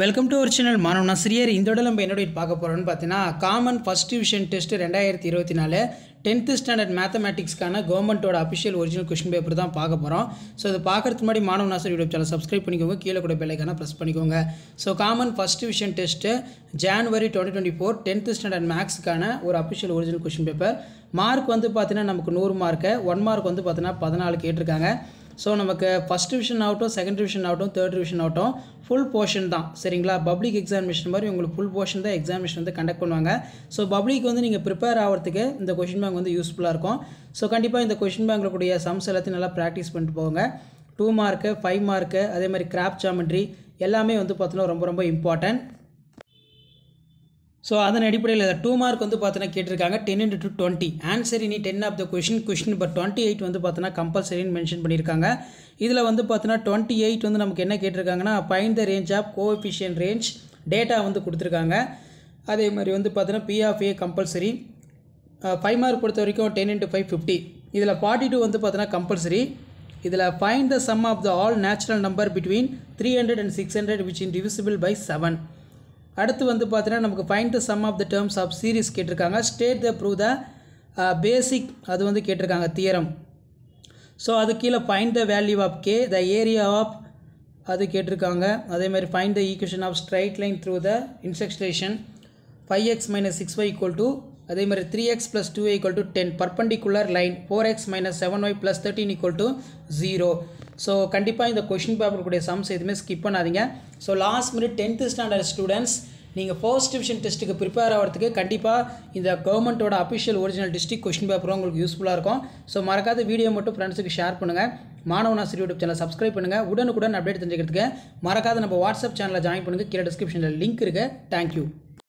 welcome to ஒரு channel மாணவனாசிரியர் இந்த இடம் நம்ம என்னோட பார்க்க போகிறோன்னு பார்த்தீங்கன்னா காமன் ஃபஸ்ட் டிவிஷன் டெஸ்ட் ரெண்டாயிரத்தி இருபத்தி நாலு டென்த்து ஸ்டாண்டர்ட் மேத்தமேட்டிக்ஸ்க்கான கவர்மெண்ட்டோட அஃபிஷியல் ஒரிஜினல் கொஷின் பேப்பர் தான் பார்க்க போகிறோம் ஸோ அதை பார்க்கறதுக்கு முன்னாடி மாணவ நாசர் யூடியூப் சேனல் சப்ஸ்கிரைப் பண்ணிக்கோங்க கீழே கூட பெல்லைக்கான ப்ரெஸ் பண்ணிக்கோங்க so common first division test January twenty twenty four tenth standard மேக்ஸுக்கான ஒரு official original question paper mark வந்து பார்த்தீங்கன்னா நமக்கு நூறு மார்க்கு ஒன் மார்க் வந்து பார்த்தீங்கன்னா பதினாலு கேட்டிருக்காங்க ஸோ நமக்கு ஃபஸ்ட் டிவிஷன் ஆகட்டும் செகண்ட் டிவிஷன் ஆகட்டும் தேர்ட் டிவிஷன் ஆகட்டும் ஃபுல் போர்ஷன் தான் சரிங்களா பப்ளிக் எக்ஸாமினேஷன் மாதிரி உங்களுக்கு ஃபுல் போர்ஷன் தான் எக்ஸாமினேஷன் வந்து கண்டக்ட் பண்ணுவாங்க ஸோ பப்ளிக் வந்து நீங்கள் ப்ரிப்பேர் ஆகிறதுக்கு இந்த கொஷின் பேங்க் வந்து யூஸ்ஃபுல்லாக இருக்கும் ஸோ கண்டிப்பாக இந்த கொஷின் பேங்கில் கூடிய சம்ஸ் எல்லாத்தையும் நல்லா ப்ராக்டிஸ் பண்ணிட்டு போங்க டூ மார்க்கு ஃபைவ் மார்க்கு அதே மாதிரி கிராப் ஜாமெண்ட்ரி எல்லாமே வந்து பார்த்தோன்னா ரொம்ப ரொம்ப இம்பார்ட்டன்ட் ஸோ அதன் அடிப்படையில் டூ மார்க் வந்து பார்த்தீங்கன்னா கேட்டிருக்காங்க ten into two twenty answer இனி ten of the question question number twenty eight வந்து பார்த்தீங்கன்னா கம்பல்சரின்னு மென்ஷன் பண்ணியிருக்காங்க இதில் வந்து பார்த்தீங்கன்னா டுவெண்ட்டி எயிட் வந்து நமக்கு என்ன கேட்டிருக்காங்கன்னா find the range of coefficient range data வந்து கொடுத்துருக்காங்க அதே மாதிரி வந்து பார்த்தீங்கன்னா பிஆஃப்ஏ கம்பல்சரி ஃபைவ் மார்க் பொறுத்த வரைக்கும் டென் இன்ட்டு ஃபைவ் ஃபிஃப்டி இதில் ஃபார்ட்டி டூ வந்து பார்த்தீங்கன்னா கம்பல்சரி இதில் find the sum of the all natural number between three hundred and six hundred which in divisible by seven அடுத்து வந்து பார்த்தீங்கன்னா நமக்கு find to sum of the terms of series கேட்டிருக்காங்க state the prove the basic அது வந்து கேட்டிருக்காங்க theorem so அது கீழே find the value of K the area of அது கேட்டிருக்காங்க அதேமாதிரி fine the equation of straight line through the intersection five x minus six y equal to அதே மாதிரி three x plus two equal to ten perpendicular line four x minus seven y plus thirteen equal to zero so கண்டிப்பாக இந்த question பேப்பருக்குடைய sums எதுவுமே skip பண்ணாதீங்க so last minute tenth standard students நீங்கள் first division டெஸ்ட்டுக்கு prepare ஆகிறதுக்கு கண்டிப்பாக இந்த கவர்மெண்ட்டோட அஃபிஷியல் ஒரிஜினல் டிஸ்ட்ரிக் கொஷின் பேப்பரும் உங்களுக்கு யூஸ்ஃபுல்லாக இருக்கும் ஸோ மறக்காத வீடியோ மட்டும் ஃப்ரெண்ட்ஸுக்கு ஷேர் பண்ணுங்கள் மாணவனாசிரி யூடியூப் சேனல் சப்ஸ்கிரைப் பண்ணுங்கள் உடனுக்குடன் அப்டேட் தெரிஞ்சுக்கிறதுக்கு மறக்காத நம்ம வாட்ஸ்அப் சேனலில் ஜாயின் பண்ணுங்கள் கீழே டிஸ்கிரிப்ஷனில் லிங்க் இருக்குது தேங்க்யூ